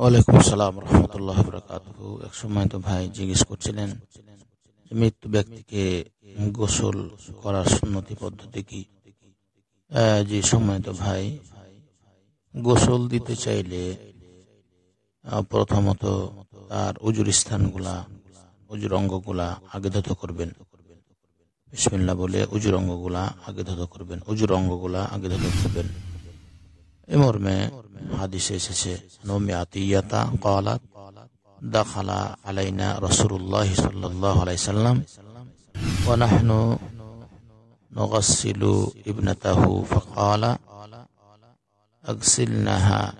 ওয়ালাইকুম আসসালাম রহমতুল্লাহ বরকাতহু এক সময় তো ভাই জিজ্ঞেস করছিলেন মৃত্যু ব্যক্তিকে গোসল করার সুন্নতি পদ্ধতি কি যে সময় তো ভাই গোসল দিতে চাইলে প্রথমত তার উজুর স্থানগুলা উজুর অঙ্গগুলা আগে ধত করবেন বিসমিল্লা বলে উজুর অঙ্গগুলা আগে ধত করবেন উজুর অঙ্গগুলা আগে ধত করবেন امر میں حدیث سے نوم عطیتا قالت دخل علينا رسول الله صلى الله عليه وسلم ونحن نغسل ابنته فقال اغسلنها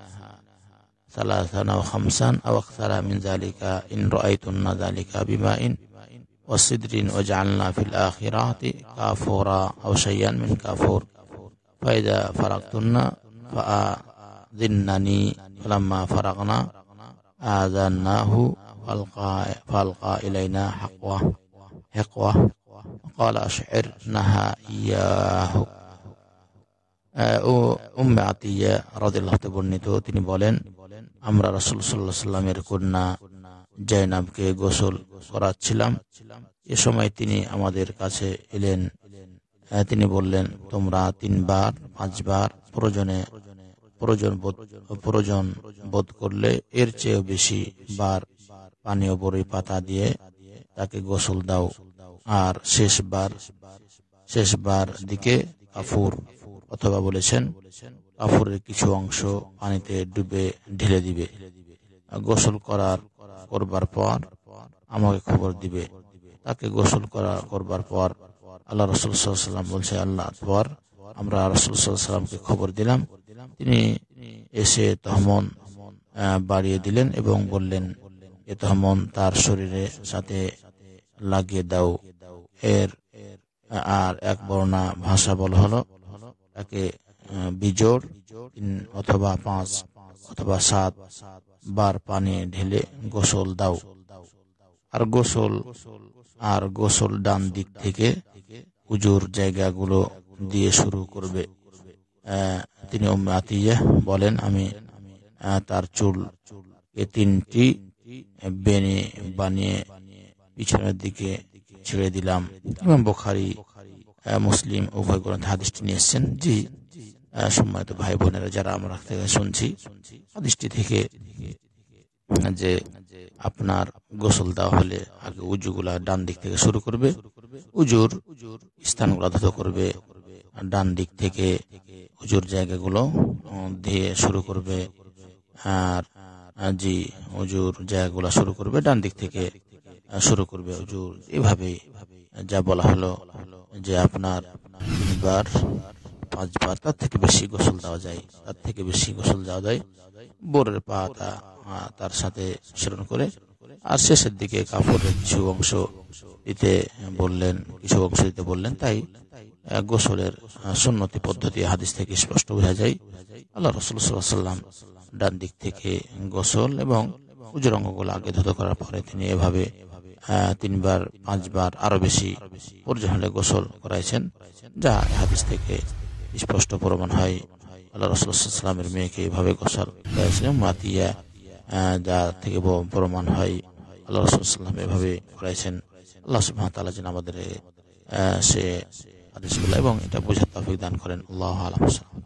ثلاثا او خمسا او اكثر من ذلك ان رايتن ذلك بماء وصدر وجعلنا في الاخرات كافورا او شيئا من كافور فاذا فرغتن فأذنني فلما فرغنا آذناه فألقى إلينا حقوة حقوة قال أشعرنها إياه ও উম্মে আতিয়া রাদিল্লাহ বর্ণিত তিনি বলেন আমরা রাসুল সাল্লাহ সাল্লামের কন্যা জয়নাবকে গোসল করাচ্ছিলাম এ সময় তিনি আমাদের কাছে এলেন তিনি বললেন তোমরা তিনবার পাঁচবার প্রয়োজনে প্রয়োজন প্রয়োজন বোধ করলে এর চেয়েও বেশি বার পানীয় ওপরে পাতা দিয়ে তাকে গোসল দাও আর শেষবার শেষবার দিকে কাফুর অথবা বলেছেন কাফুরের কিছু অংশ পানিতে ডুবে ঢেলে দিবে গোসল করার করবার পর আমাকে খবর দিবে তাকে গোসল করা করবার পর আল্লাহ রসুল সাল্লাম বলছে আল্লাহ আকবর আমরা রসুল সাল্লামকে খবর দিলাম তিনি এসে তহমন বাড়িয়ে দিলেন এবং বললেন এ তহমন তার শরীরের সাথে লাগিয়ে দাও এর আর এক বর্ণা ভাষা বল হলো তাকে বিজোড় অথবা পাঁচ অথবা সাত বার পানি ঢেলে গোসল দাও আর গোসল আর গোসল ডান দিক থেকে উজুর জায়গাগুলো দিয়ে শুরু করবে তিনি আতিয়া বলেন আমি তার চুল এ তিনটি বেনে বানিয়ে পিছনের দিকে ছেড়ে দিলাম এবং বোখারি মুসলিম উভয় গ্রন্থ হাদিসটি নিয়ে এসছেন জি সম্মানিত ভাই বোনেরা যারা আমরা শুনছি শুনছি হাদিসটি থেকে যে আপনার গোসল দেওয়া হলে আগে উজুগুলা ডান দিক থেকে শুরু করবে উজুর উজুর স্থানগুলো ধুত করবে ডান দিক থেকে উজুর জায়গাগুলো দিয়ে শুরু করবে আর জি উজুর জায়গাগুলো শুরু করবে ডান দিক থেকে শুরু করবে উজুর এভাবে যা বলা হলো যে আপনার তিনবার পাঁচবার তার থেকে বেশি গোসল দেওয়া যায় তার থেকে বেশি গোসল দেওয়া যায় বোরের পাতা তার সাথে মিশ্রণ করে আর শেষের দিকে কাপড়ের কিছু অংশ দিতে বললেন কিছু অংশ দিতে বললেন তাই গোসলের সুন্নতি পদ্ধতি হাদিস থেকে স্পষ্ট বোঝা যায় আল্লাহ রসুল সাল্লাম ডান দিক থেকে গোসল এবং উজুর অঙ্গগুলো আগে ধুতো করার পরে তিনি এভাবে তিনবার পাঁচবার আরো বেশি পর্যটনে গোসল করাইছেন যা হাদিস থেকে স্পষ্ট প্রমাণ হয় আল্লাহ রসুলামের মেয়েকে এভাবে গোসল করেছিলেন মাতিয়া যা থেকে প্রমাণ হয় আল্লাহ রসুলাম এভাবে করেছেন আল্লাহ সুবাহ তালা যেন আমাদের সে আদেশগুলো এবং এটা বোঝার তফিক দান করেন আল্লাহ আলহাম